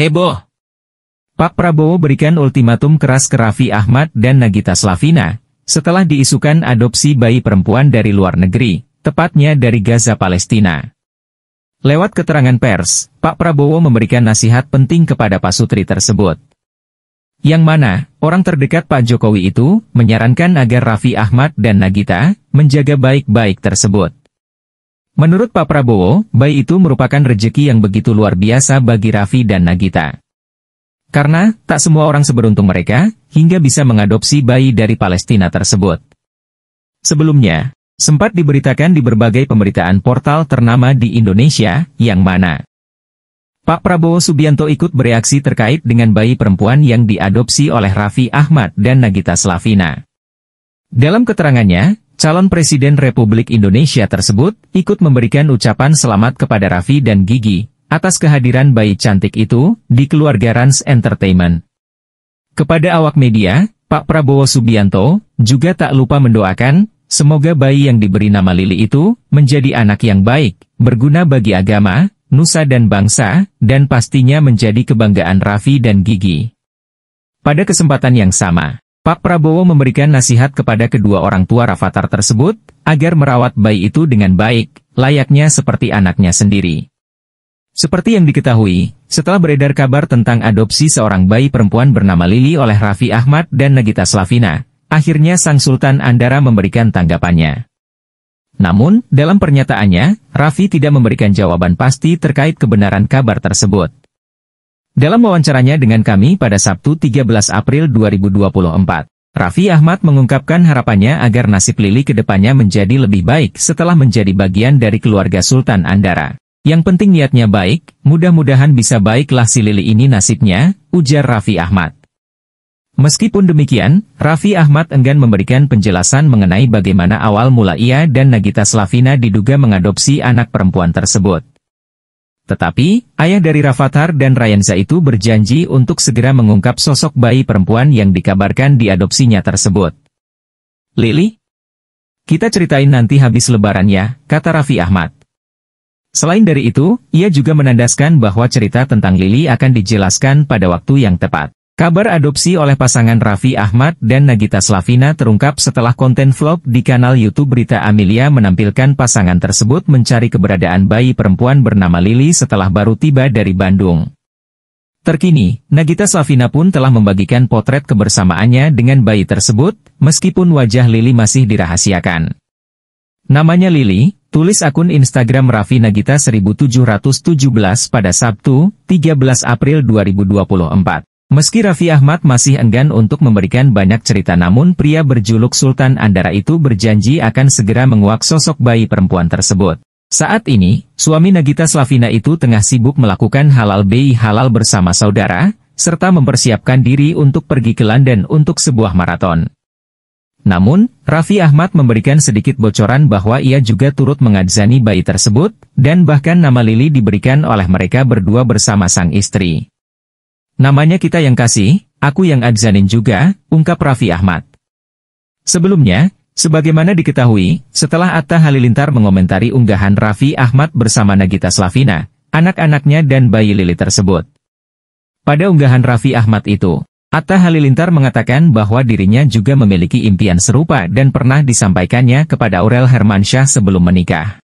Heboh. Pak Prabowo berikan ultimatum keras ke Raffi Ahmad dan Nagita Slavina, setelah diisukan adopsi bayi perempuan dari luar negeri, tepatnya dari Gaza Palestina. Lewat keterangan pers, Pak Prabowo memberikan nasihat penting kepada Pak Sutri tersebut. Yang mana, orang terdekat Pak Jokowi itu, menyarankan agar Raffi Ahmad dan Nagita, menjaga baik-baik tersebut. Menurut Pak Prabowo, bayi itu merupakan rejeki yang begitu luar biasa bagi Raffi dan Nagita. Karena, tak semua orang seberuntung mereka, hingga bisa mengadopsi bayi dari Palestina tersebut. Sebelumnya, sempat diberitakan di berbagai pemberitaan portal ternama di Indonesia, yang mana Pak Prabowo Subianto ikut bereaksi terkait dengan bayi perempuan yang diadopsi oleh Raffi Ahmad dan Nagita Slavina. Dalam keterangannya, Calon Presiden Republik Indonesia tersebut ikut memberikan ucapan selamat kepada Raffi dan Gigi atas kehadiran bayi cantik itu di keluarga Rans Entertainment. Kepada awak media, Pak Prabowo Subianto juga tak lupa mendoakan semoga bayi yang diberi nama Lili itu menjadi anak yang baik, berguna bagi agama, nusa dan bangsa, dan pastinya menjadi kebanggaan Raffi dan Gigi. Pada kesempatan yang sama, Pak Prabowo memberikan nasihat kepada kedua orang tua Rafathar tersebut, agar merawat bayi itu dengan baik, layaknya seperti anaknya sendiri. Seperti yang diketahui, setelah beredar kabar tentang adopsi seorang bayi perempuan bernama Lili oleh Raffi Ahmad dan Nagita Slavina, akhirnya Sang Sultan Andara memberikan tanggapannya. Namun, dalam pernyataannya, Raffi tidak memberikan jawaban pasti terkait kebenaran kabar tersebut. Dalam wawancaranya dengan kami pada Sabtu 13 April 2024, Raffi Ahmad mengungkapkan harapannya agar nasib Lili kedepannya menjadi lebih baik setelah menjadi bagian dari keluarga Sultan Andara. Yang penting niatnya baik, mudah-mudahan bisa baiklah si Lili ini nasibnya, ujar Raffi Ahmad. Meskipun demikian, Raffi Ahmad enggan memberikan penjelasan mengenai bagaimana awal mula ia dan Nagita Slavina diduga mengadopsi anak perempuan tersebut. Tetapi, ayah dari Rafathar dan Ryanza itu berjanji untuk segera mengungkap sosok bayi perempuan yang dikabarkan diadopsinya tersebut. Lili? Kita ceritain nanti habis lebaran ya, kata Raffi Ahmad. Selain dari itu, ia juga menandaskan bahwa cerita tentang Lili akan dijelaskan pada waktu yang tepat. Kabar adopsi oleh pasangan Raffi Ahmad dan Nagita Slavina terungkap setelah konten vlog di kanal YouTube Berita Amelia menampilkan pasangan tersebut mencari keberadaan bayi perempuan bernama Lili setelah baru tiba dari Bandung. Terkini, Nagita Slavina pun telah membagikan potret kebersamaannya dengan bayi tersebut, meskipun wajah Lili masih dirahasiakan. Namanya Lili, tulis akun Instagram Raffi Nagita 1717 pada Sabtu, 13 April 2024. Meski Raffi Ahmad masih enggan untuk memberikan banyak cerita namun pria berjuluk Sultan Andara itu berjanji akan segera menguak sosok bayi perempuan tersebut. Saat ini, suami Nagita Slavina itu tengah sibuk melakukan halal bayi halal bersama saudara, serta mempersiapkan diri untuk pergi ke London untuk sebuah maraton. Namun, Raffi Ahmad memberikan sedikit bocoran bahwa ia juga turut mengadzani bayi tersebut, dan bahkan nama Lili diberikan oleh mereka berdua bersama sang istri. Namanya kita yang kasih, aku yang adzanin juga, ungkap Raffi Ahmad. Sebelumnya, sebagaimana diketahui, setelah Atta Halilintar mengomentari unggahan Raffi Ahmad bersama Nagita Slavina, anak-anaknya dan bayi Lili tersebut. Pada unggahan Raffi Ahmad itu, Atta Halilintar mengatakan bahwa dirinya juga memiliki impian serupa dan pernah disampaikannya kepada Aurel Hermansyah sebelum menikah.